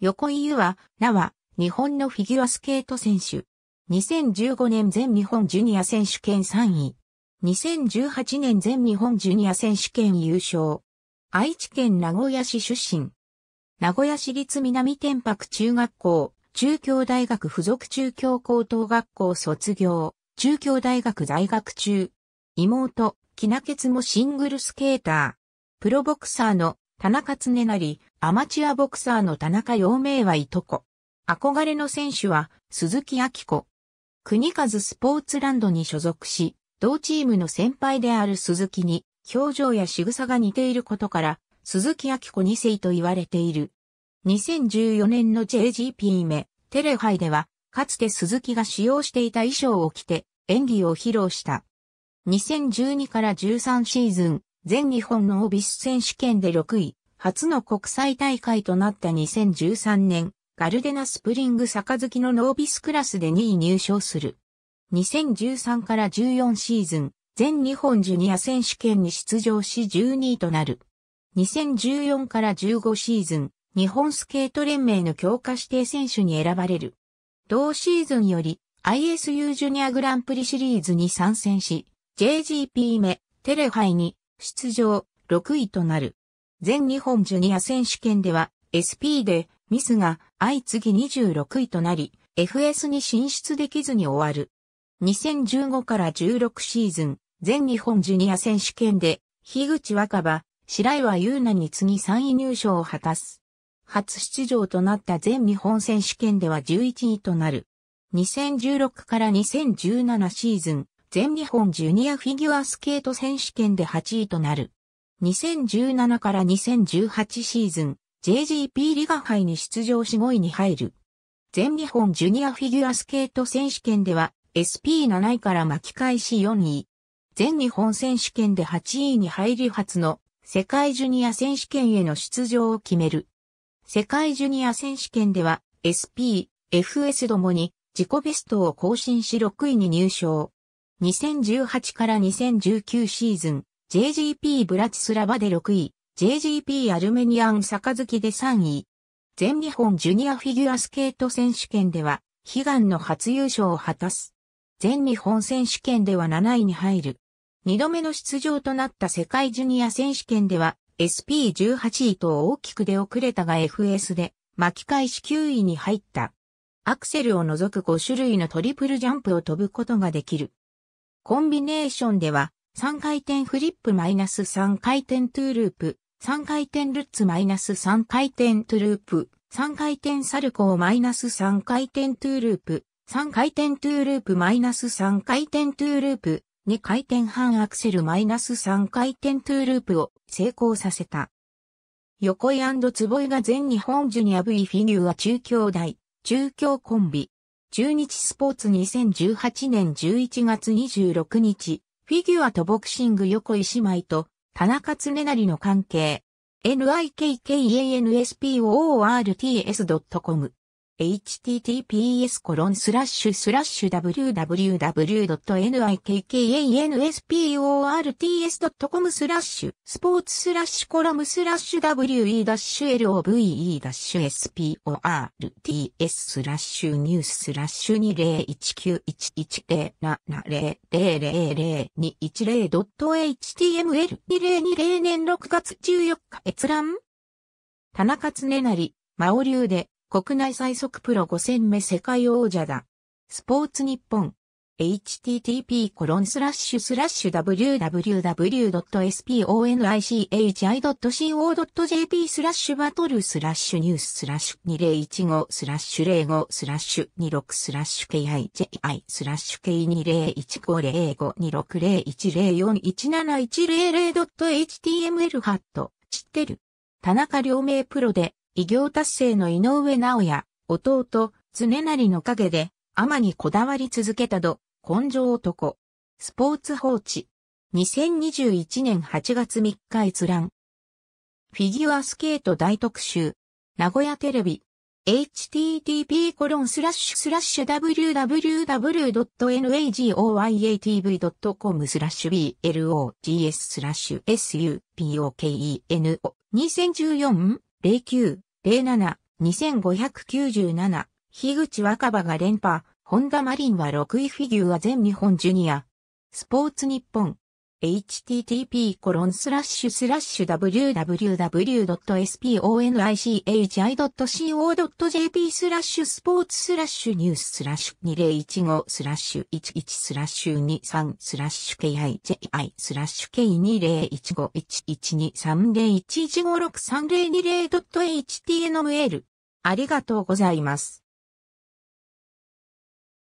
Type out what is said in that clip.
横井優は、名は、日本のフィギュアスケート選手。2015年全日本ジュニア選手権3位。2018年全日本ジュニア選手権優勝。愛知県名古屋市出身。名古屋市立南天白中学校、中京大学附属中京高等学校卒業、中京大学在学中。妹、木名ケツもシングルスケーター。プロボクサーの田中常成、アマチュアボクサーの田中陽明はいとこ。憧れの選手は、鈴木明子。国和スポーツランドに所属し、同チームの先輩である鈴木に、表情や仕草が似ていることから、鈴木明子2世と言われている。2014年の JGP 目、テレハイでは、かつて鈴木が使用していた衣装を着て、演技を披露した。2012から13シーズン、全日本のオビス選手権で6位、初の国際大会となった2013年、ガルデナスプリング月のノービスクラスで2位入賞する。2013から14シーズン、全日本ジュニア選手権に出場し12位となる。2014から15シーズン、日本スケート連盟の強化指定選手に選ばれる。同シーズンより ISU ジュニアグランプリシリーズに参戦し、JGP 目、テレハイに出場、6位となる。全日本ジュニア選手権では SP でミスが相次ぎ26位となり FS に進出できずに終わる。2015から16シーズン全日本ジュニア選手権で樋口若葉、白岩優奈に次ぎ3位入賞を果たす。初出場となった全日本選手権では11位となる。2016から2017シーズン全日本ジュニアフィギュアスケート選手権で8位となる。2017から2018シーズン、JGP リガ杯に出場し5位に入る。全日本ジュニアフィギュアスケート選手権では SP7 位から巻き返し4位。全日本選手権で8位に入り初の世界ジュニア選手権への出場を決める。世界ジュニア選手権では SP、FS ともに自己ベストを更新し6位に入賞。2018から2019シーズン、JGP ブラチスラバで6位、JGP アルメニアン杯で3位。全日本ジュニアフィギュアスケート選手権では、悲願の初優勝を果たす。全日本選手権では7位に入る。2度目の出場となった世界ジュニア選手権では、SP18 位と大きく出遅れたが FS で巻き返し9位に入った。アクセルを除く5種類のトリプルジャンプを飛ぶことができる。コンビネーションでは、3回転フリップマイナス3回転トゥーループ、3回転ルッツマイナス3回転トゥループ、3回転サルコーマイナス3回転トゥーループ、3回転トゥーループマイナス3回転トゥーループ、2回転半アクセルマイナス3回転トゥーループを成功させた。横井坪井が全日本ジュニア V フィギュア中京大、中京コンビ、中日スポーツ2018年11月26日、フィギュアとボクシング横井姉妹と田中恒成の関係。n i k k a n s p o r t s c o m https コロンスラッシュスラッシュ www.nikkansports.com スラッシュスポーツスラッシュコラムスラッシュ we-love-sports スラッシュニューススラッシュ 20191107000020.html2020 年6月14日閲覧田中常成、真央流で国内最速プロ5000目世界王者だ。スポーツ日本。http コロンスラッシュスラッシュ www.sponichi.co.jp スラッシュバトルスラッシュニューススラッシュ2015スラッシュ05スラッシュ26スラッシュ kiji スラッシュ K2015052601041710.html ハット、知ってる。田中良明プロで企業達成の井上直也、弟、常成の陰で、天にこだわり続けたど、根性男。スポーツ放置。2021年8月3日閲覧。フィギュアスケート大特集。名古屋テレビ。http://www.nagoyatv.com コロンススララッッシシュュスラッシュ blogs スラッシュ supokeno2014-09 07、2597、樋口若葉が連覇、ホンダマリンは6位フィギュア全日本ジュニア。スポーツ日本、http://www.sponichi.co.jp スラッシュスポーツスラッシュニューススラッシュ2015スラッシュ11スラッシュ23スラッシュ KIJI スラッシュ K201511230156302.html ありがとうございます。